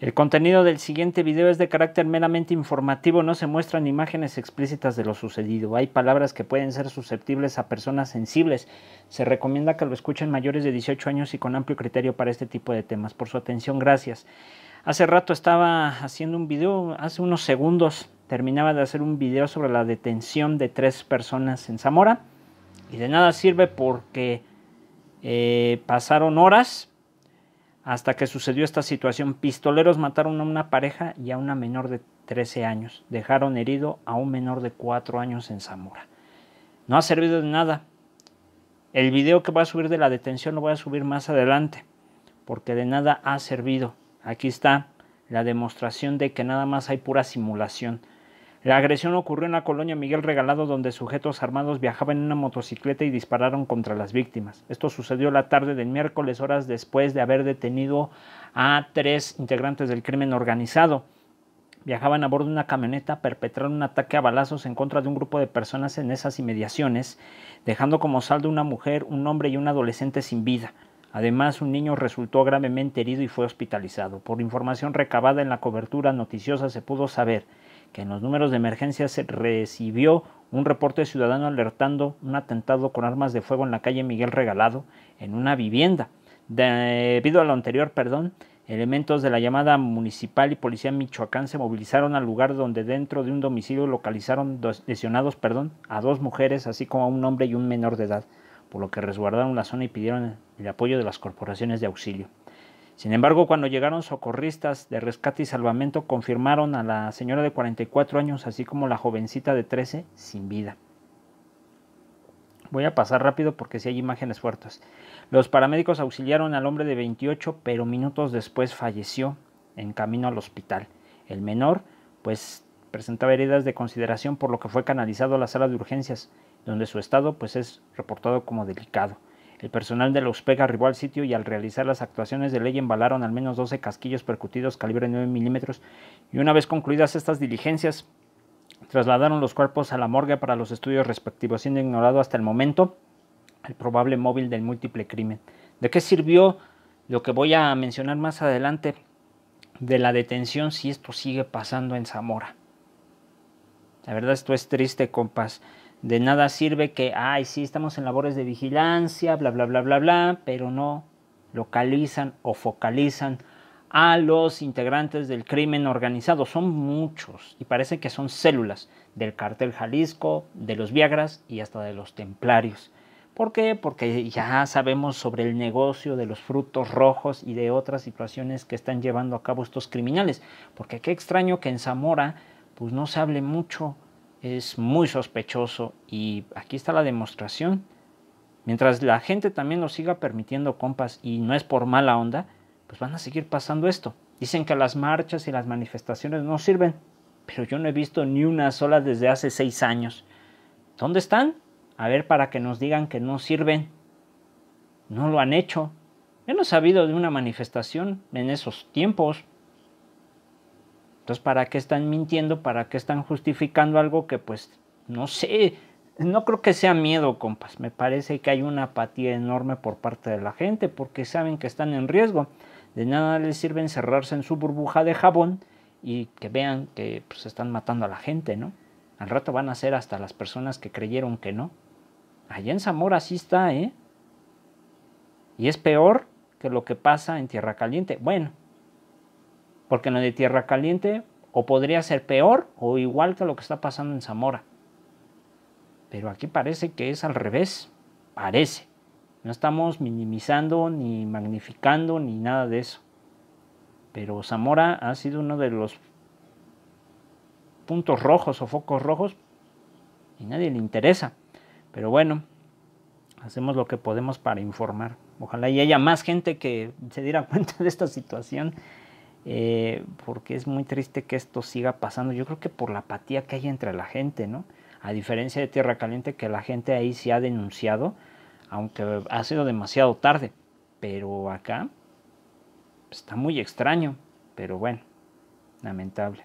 El contenido del siguiente video es de carácter meramente informativo, no se muestran imágenes explícitas de lo sucedido. Hay palabras que pueden ser susceptibles a personas sensibles. Se recomienda que lo escuchen mayores de 18 años y con amplio criterio para este tipo de temas. Por su atención, gracias. Hace rato estaba haciendo un video, hace unos segundos terminaba de hacer un video sobre la detención de tres personas en Zamora. Y de nada sirve porque eh, pasaron horas, hasta que sucedió esta situación, pistoleros mataron a una pareja y a una menor de 13 años. Dejaron herido a un menor de 4 años en Zamora. No ha servido de nada. El video que va a subir de la detención lo voy a subir más adelante, porque de nada ha servido. Aquí está la demostración de que nada más hay pura simulación. La agresión ocurrió en la colonia Miguel Regalado, donde sujetos armados viajaban en una motocicleta y dispararon contra las víctimas. Esto sucedió la tarde del miércoles, horas después de haber detenido a tres integrantes del crimen organizado. Viajaban a bordo de una camioneta, perpetraron un ataque a balazos en contra de un grupo de personas en esas inmediaciones, dejando como saldo una mujer, un hombre y un adolescente sin vida. Además, un niño resultó gravemente herido y fue hospitalizado. Por información recabada en la cobertura noticiosa se pudo saber que en los números de emergencia se recibió un reporte ciudadano alertando un atentado con armas de fuego en la calle Miguel Regalado en una vivienda. Debido a lo anterior, perdón, elementos de la llamada municipal y policía Michoacán se movilizaron al lugar donde dentro de un domicilio localizaron dos, lesionados perdón, a dos mujeres, así como a un hombre y un menor de edad, por lo que resguardaron la zona y pidieron el apoyo de las corporaciones de auxilio. Sin embargo, cuando llegaron socorristas de rescate y salvamento, confirmaron a la señora de 44 años, así como la jovencita de 13, sin vida. Voy a pasar rápido porque si hay imágenes fuertes. Los paramédicos auxiliaron al hombre de 28, pero minutos después falleció en camino al hospital. El menor, pues, presentaba heridas de consideración por lo que fue canalizado a la sala de urgencias, donde su estado, pues, es reportado como delicado. El personal de la USPEG arribó al sitio y al realizar las actuaciones de ley embalaron al menos 12 casquillos percutidos calibre 9 milímetros y una vez concluidas estas diligencias trasladaron los cuerpos a la morgue para los estudios respectivos, siendo ignorado hasta el momento el probable móvil del múltiple crimen. ¿De qué sirvió lo que voy a mencionar más adelante de la detención si esto sigue pasando en Zamora? La verdad esto es triste, compas. De nada sirve que, ay, sí, estamos en labores de vigilancia, bla, bla, bla, bla, bla, pero no localizan o focalizan a los integrantes del crimen organizado. Son muchos y parece que son células del cartel Jalisco, de los Viagras y hasta de los Templarios. ¿Por qué? Porque ya sabemos sobre el negocio de los frutos rojos y de otras situaciones que están llevando a cabo estos criminales. Porque qué extraño que en Zamora pues no se hable mucho es muy sospechoso y aquí está la demostración. Mientras la gente también lo siga permitiendo, compas, y no es por mala onda, pues van a seguir pasando esto. Dicen que las marchas y las manifestaciones no sirven, pero yo no he visto ni una sola desde hace seis años. ¿Dónde están? A ver, para que nos digan que no sirven. No lo han hecho. Yo no he sabido de una manifestación en esos tiempos. Entonces, ¿para qué están mintiendo? ¿Para qué están justificando algo que pues no sé? No creo que sea miedo, compas. Me parece que hay una apatía enorme por parte de la gente porque saben que están en riesgo. De nada les sirve encerrarse en su burbuja de jabón y que vean que pues, están matando a la gente, ¿no? Al rato van a ser hasta las personas que creyeron que no. Allá en Zamora sí está, ¿eh? Y es peor que lo que pasa en Tierra Caliente. Bueno, porque no de Tierra Caliente o podría ser peor o igual que lo que está pasando en Zamora. Pero aquí parece que es al revés, parece. No estamos minimizando ni magnificando ni nada de eso. Pero Zamora ha sido uno de los puntos rojos o focos rojos y nadie le interesa. Pero bueno, hacemos lo que podemos para informar. Ojalá y haya más gente que se diera cuenta de esta situación eh, porque es muy triste que esto siga pasando. Yo creo que por la apatía que hay entre la gente, ¿no? A diferencia de Tierra Caliente, que la gente ahí se sí ha denunciado, aunque ha sido demasiado tarde. Pero acá pues, está muy extraño, pero bueno, lamentable.